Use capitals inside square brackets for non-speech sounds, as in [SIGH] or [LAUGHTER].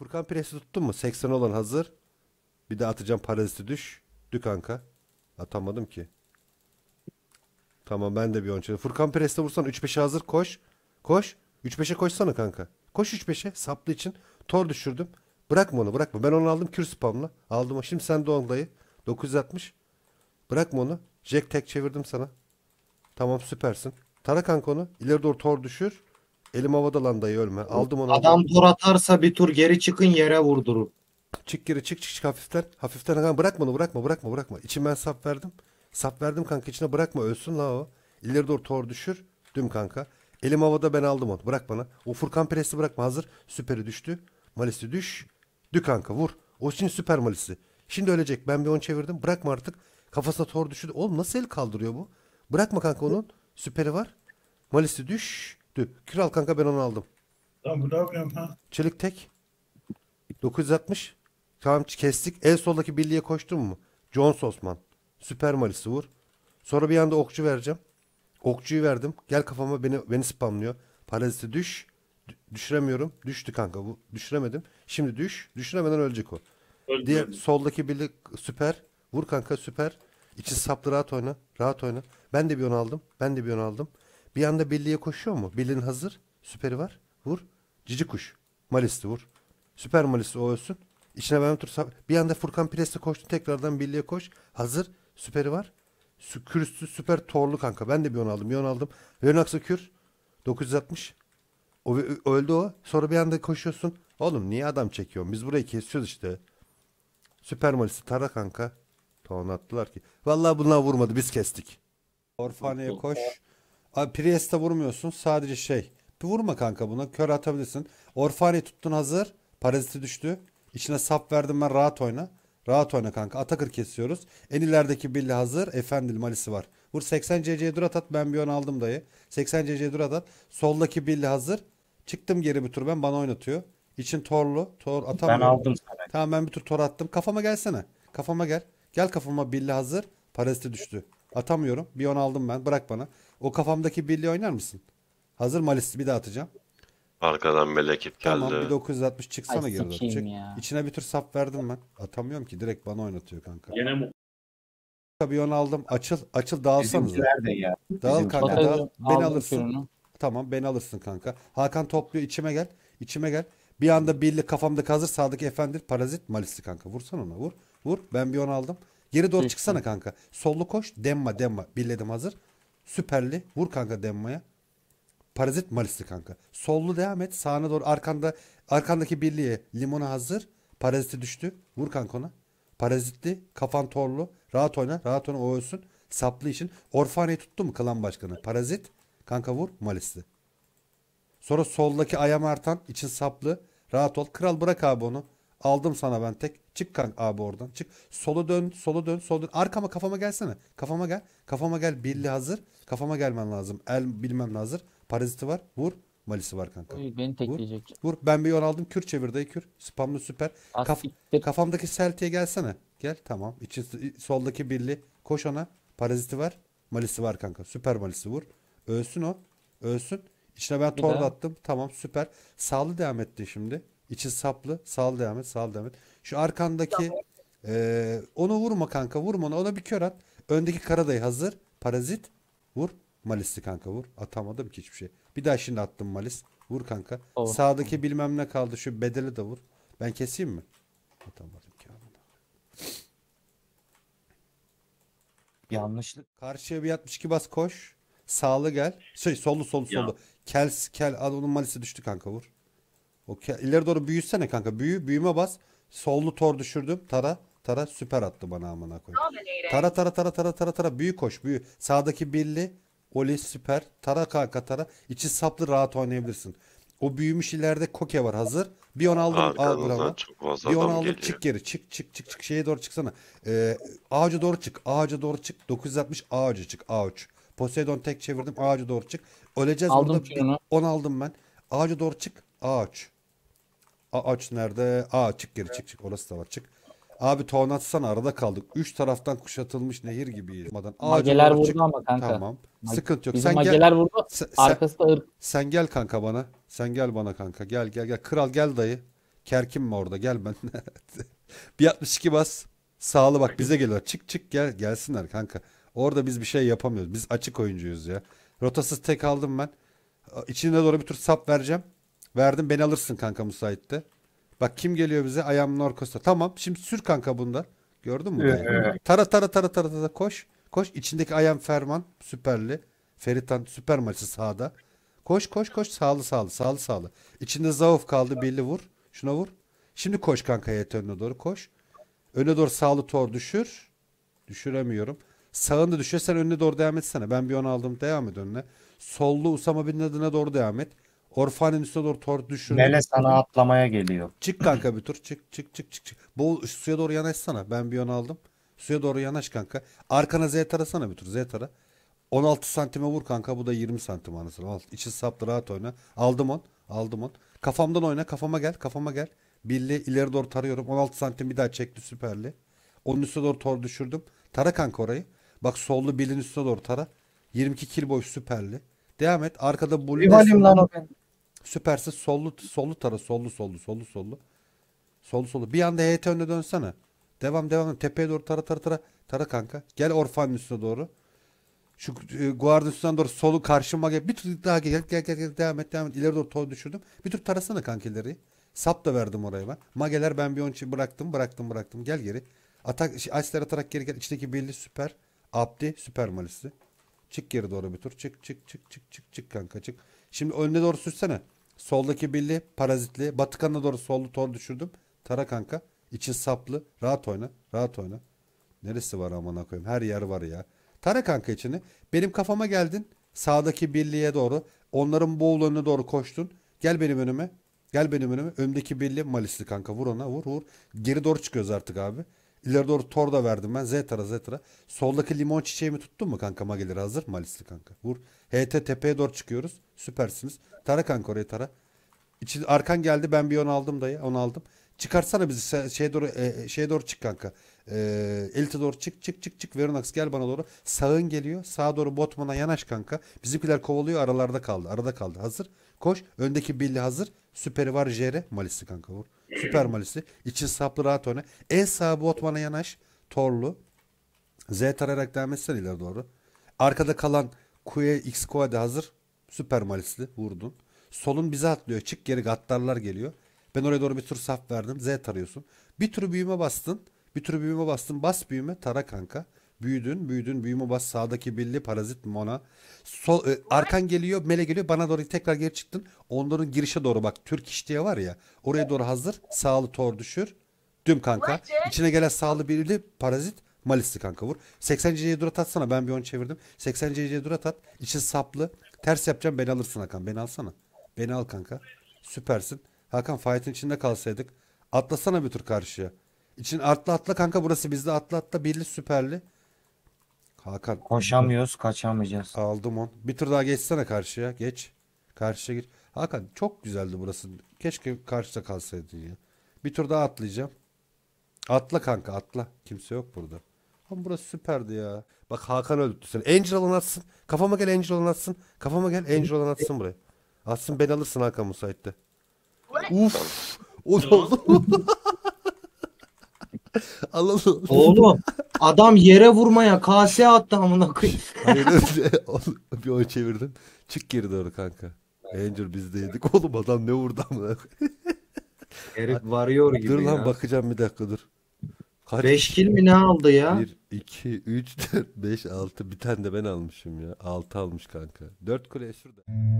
Furkan Pires'i tuttun mu? 80 olan hazır. Bir de atacağım paraziti düş. Dü kanka. Atamadım ki. Tamam ben de bir onça. Furkan Pires'te vursan 3-5'e hazır koş. Koş. 3-5'e koşsana kanka. Koş 3-5'e saplı için. Tor düşürdüm. Bırakma onu bırakma. Ben onu aldım kür spamla. Aldım. Şimdi sen de ondayı. 960. Bırakma onu. Jack tek çevirdim sana. Tamam süpersin. Tara kanka onu. İleri doğru tor düşür. Elim havada lan dayı ölme. Aldım onu. Adam tur atarsa bir tur geri çıkın yere vurdurur. Çık geri çık çık çık hafiften. Hafiften kanka bırakma onu bırakma bırakma bırakma. İçim ben sap verdim. Sap verdim kanka içine bırakma ölsün la o. İleri doğru tor düşür. Düm kanka. Elim havada ben aldım onu. Bırak bana. O Furkan Pres'i bırakma hazır. Süperi düştü. Malisi düş. Dü kanka vur. O için süper malisi. Şimdi ölecek. Ben bir on çevirdim. Bırakma artık. Kafasına tor düştü. Oğlum nasıl el kaldırıyor bu? Bırakma kanka onun. Süperi var. Malisi düş. Dü kiral kanka ben onu aldım. Lan bu ne yapıyorum ha? Çelik tek. 960. Tamam kestik. En soldaki birliğe koştun mu? John Osman. Süper malisi vur. Sonra bir anda okçu vereceğim. Okçuyu verdim. Gel kafama beni beni spamlıyor. Parazite düş. Düşüremiyorum. Düştü kanka bu. Düşüremedim. Şimdi düş. Düşüremeden ölecek o. Öldüm. Diğer soldaki birlik süper. Vur kanka süper. İçin saplı rahat oyna. Rahat oyna. Ben de bir onu aldım. Ben de bir onu aldım. Bir anda birliğe koşuyor mu? Birliğin hazır. Süperi var. Vur. Cici kuş. Malisti vur. Süper Malisti o ölsün. İçine ben otursam. Bir anda Furkan Pres'le koştu. Tekrardan birliğe koş. Hazır. Süperi var. Kürüstü süper torlu kanka. Ben de bir on aldım. Bir on aldım. Leonax'a kür. 960. O, öldü o. Sonra bir anda koşuyorsun. Oğlum niye adam çekiyor? Biz burayı kesiyoruz işte. Süper Malisti tara kanka. Ton attılar ki. Vallahi bunlar vurmadı. Biz kestik. Orfaneye koş. Priest'e vurmuyorsun. Sadece şey. Bir vurma kanka buna. Kör atabilirsin. Orfani tuttun hazır. Paraziti düştü. İçine sap verdim ben rahat oyna. Rahat oyna kanka. Atakır kesiyoruz. En ilerideki Billy hazır. Efendil malisi var. Vur 80 CC'ye dur atat. Ben bir ön aldım dayı. 80 CC'ye dur atat. Soldaki Billy hazır. Çıktım geri bir tur ben. Bana oynatıyor. İçin torlu. Tor atamıyorum. Ben aldım sana. Tamam ben bir tur tor attım. Kafama gelsene. Kafama gel. Gel kafama Billy hazır. Paraziti düştü. Atamıyorum. Bir on aldım ben. Bırak bana. O kafamdaki birliği oynar mısın? Hazır Malis'i bir daha atacağım. Arkadan melekip geldi. Tamam bir 960 çıksana Ay, geri doğru. Çık. İçine bir tür sap verdim ben. Atamıyorum ki direkt bana oynatıyor kanka. Yine mu? Bir on aldım. Açıl. Açıl dağılsanız. Bizimkiler ya. Dağıl kanka dağıl. Beni alırsın. Kürünü. Tamam beni alırsın kanka. Hakan topluyor içime gel. İçime gel. Bir anda birli kafamda hazır sağdaki efendi parazit malisi kanka. Vursan ona vur. Vur. Ben bir on aldım. Geri doğru çıksana kanka. Sollu koş. Demma Demma. Birledim hazır. Süperli. Vur kanka Demma'ya. Parazit malisti kanka. Sollu devam et. Sağına doğru arkanda arkandaki birliğe limona hazır. Paraziti düştü. Vur kanka ona. Parazitli. Kafan torlu. Rahat oyna. Rahat oyna. O ölsün. Saplı için. Orfaneyi tuttu mu klan başkanı? Parazit. Kanka vur. malisti. Sonra soldaki Ayam Artan için saplı. Rahat ol. Kral bırak abi onu. Aldım sana ben tek. Çık kanka abi oradan. Çık. Solu dön, solu dön, solu dön. Arkama kafama gelsene. Kafama gel. Kafama gel. Billi hazır. Kafama gelmen lazım. El bilmem hazır. Paraziti var. Vur. Malisi var kanka. Oy, beni tekleyecek. Vur. vur. Ben bir yol aldım. Kür çevir dayı kür. Spamlı süper. Ah, Kaf kafamdaki seltiye gelsene. Gel tamam. İçin, soldaki billi Koş ona. Paraziti var. Malisi var kanka. Süper malisi vur. Ölsün o. Ölsün. İçine ben torda attım. Tamam süper. Sağlı devam etti şimdi. İçi saplı. Sal devam et. Sal devam et. Şu arkandaki e, onu vurma kanka. Vurma onu. Ona bir kör at. Öndeki Karaday hazır. Parazit. Vur. malisti kanka vur. Atamadım ki hiçbir şey. Bir daha şimdi attım Malis. Vur kanka. Oh. Sağdaki bilmem ne kaldı. Şu bedeli de vur. Ben keseyim mi? Atamadım ki. Yanlışlık. Karşıya bir 62 bas koş. Sağlı gel. Şey solu solu sollu. Kel kel. Al onun malisi düştü kanka vur. O ileri doğru büyüsene kanka. Büyü, büyüme bas. Sollu tor düşürdüm. Tara, tara süper attı bana amına koy. Tara tara tara tara tara tara büyü koş büyü. Sağdaki belli. Oli süper. Tara kanka tara. İçi saplı rahat oynayabilirsin. O büyümüş ileride koke var hazır. Bir on aldım Arkadan al bravo. Bir on aldım geliyor. çık geri çık çık çık çık şeye doğru çıksana. Ee, ağaca doğru çık ağaca doğru çık. 960 ağaca çık ağaç. Poseidon tek çevirdim ağaca doğru çık. Öleceğiz aldım burada. Onu. On aldım ben. Ağaca doğru çık ağaç. A aç nerede? A çık geri çık çık. Orası da var çık. Abi ton atsana arada kaldık. Üç taraftan kuşatılmış nehir gibiyiz. Mageler vurdu çık. ama kanka. Tamam. Mag Sıkıntı yok. sen gel. vurdu. arkası da ırk. Sen gel kanka bana. Sen gel bana kanka. Gel gel gel. Kral gel dayı. Kerkim mi orada? Gel ben. [LAUGHS] bir 62 bas. Sağlı bak bize geliyor. Çık çık gel gelsinler kanka. Orada biz bir şey yapamıyoruz. Biz açık oyuncuyuz ya. Rotasız tek aldım ben. İçine doğru bir tur sap vereceğim. Verdim beni alırsın kanka müsaitte. Bak kim geliyor bize? Ayam Norcos'ta Tamam şimdi sür kanka bunda. Gördün mü? Ee. tara tara tara tara tara koş. Koş. içindeki Ayam Ferman süperli. Feritan süper maçı sağda. Koş koş koş sağlı sağlı sağlı sağlı. İçinde Zauf kaldı belli vur. Şuna vur. Şimdi koş kanka YT e önüne doğru koş. Öne doğru sağlı tor düşür. Düşüremiyorum. sağını düşürsen önüne doğru devam etsene. Ben bir onu aldım devam et önüne. Sollu Usama Bin adına doğru devam et. Orfanın üstüne doğru tor düşür. Mele sana atlamaya geliyor. Çık kanka bir tur. Çık çık çık çık. çık. Bu suya doğru yanaşsana. Ben bir yana aldım. Suya doğru yanaş kanka. Arkana Z tarasana bir tur. Z tara. 16 santime vur kanka. Bu da 20 santim anasını. Al. İçi saplı rahat oyna. Aldım on. Aldım on. Kafamdan oyna. Kafama gel. Kafama gel. Billi ileri doğru tarıyorum. 16 santim bir daha çekti süperli. Onun üstüne doğru tor düşürdüm. Tara kanka orayı. Bak sollu Bill'in üstüne doğru tara. 22 kill boy süperli. Devam et. Arkada Blue. Rivalim lan o benim. Süpersiz sollu sollu tara sollu sollu sollu sollu. Sollu sollu. Bir anda HT önüne dönsene. Devam devam. Tepeye doğru tara tara tara. Tara kanka. Gel orfanın üstüne doğru. Şu e, guardın üstünden doğru solu karşıma gel. Bir tur daha gel. Gel gel gel. Devam et devam et. İleri doğru tol düşürdüm. Bir tur tarasana kankileri. Sap da verdim oraya ben. Mageler ben bir onçi bıraktım bıraktım bıraktım. Gel geri. Atak, şey, Aisler atarak geri gel. İçteki belli süper. Abdi süper malisti. Çık geri doğru bir tur. Çık çık çık çık çık çık kanka çık. Şimdi önüne doğru sürsene. Soldaki billi, parazitli. Batıkan'a doğru sollu tor düşürdüm. Tara kanka. İçin saplı. Rahat oyna. Rahat oyna. Neresi var amına koyayım? Her yer var ya. Tara kanka içini. Benim kafama geldin. Sağdaki birliğe doğru. Onların boğul önüne doğru koştun. Gel benim önüme. Gel benim önüme. Öndeki birli malisli kanka. Vur ona vur vur. Geri doğru çıkıyoruz artık abi. İleri doğru tor da verdim ben. z tara z tara Soldaki limon çiçeğimi tuttun mu kanka? gelir hazır. Malisli kanka. Vur. HT tepeye doğru çıkıyoruz. Süpersiniz. Tara kanka oraya tara. İçi, arkan geldi. Ben bir on aldım dayı. On aldım. Çıkarsana bizi. Şeye doğru, e, e, şeye doğru çık kanka. Ee, Eltidor çık çık çık çık Veronax gel bana doğru. Sağın geliyor. Sağa doğru Botman'a yanaş kanka. Bizimkiler kovalıyor aralarda kaldı. Arada kaldı. Hazır. Koş. Öndeki Billy hazır. Süperi var Jere. Malisi kanka vur. Süper Malisi. İçin saplı rahat öne. En sağa Botman'a yanaş. Torlu. Z tarayarak devam etsen ileri doğru. Arkada kalan Kuye X Kuade hazır. Süper Malisli vurdun. Solun bize atlıyor. Çık geri gaddarlar geliyor. Ben oraya doğru bir tur sap verdim. Z tarıyorsun. Bir tur büyüme bastın. Bir tür büyüme bastın. Bas büyüme tara kanka. Büyüdün büyüdün büyüme bas sağdaki belli parazit mona. Sol, e, arkan geliyor mele geliyor bana doğru tekrar geri çıktın. Onların girişe doğru bak Türk iş diye var ya. Oraya doğru hazır. Sağlı tor düşür. Düm kanka. İçine gelen sağlı belli parazit. Malisli kanka vur. 80 CC'ye durat atsana. Ben bir on çevirdim. 80 CC'ye durat at. İçi saplı. Ters yapacağım beni alırsın Hakan. Beni alsana. Beni al kanka. Süpersin. Hakan fight'in içinde kalsaydık. Atlasana bir tur karşıya için atla atla kanka burası bizde atla atla birli süperli. Hakan. Koşamıyoruz kaçamayacağız. Aldım on. Bir tur daha geçsene karşıya. Geç. Karşıya gir. Hakan çok güzeldi burası. Keşke karşıda kalsaydın ya. Bir tur daha atlayacağım. Atla kanka atla. Kimse yok burada. Ama burası süperdi ya. Bak Hakan öldürttü seni. Angel alan atsın. Kafama gel Angel alan atsın. Kafama gel Angel alan atsın buraya. Atsın ben alırsın Hakan müsaitte. Uf. O da oldu. [LAUGHS] [LAUGHS] Alalım. Oğlum adam yere vurmaya kase attı amına koyayım. bir o çevirdin. Çık geri doğru kanka. Angel biz de yedik. Oğlum adam ne vurdu amına koyayım. [LAUGHS] Herif varıyor gibi Dur lan ya. bakacağım bir dakika dur. Kaç? 5 kill mi ne aldı ya? 1, 2, 3, 4, 5, 6. Bir tane de ben almışım ya. 6 almış kanka. 4 kule şurada.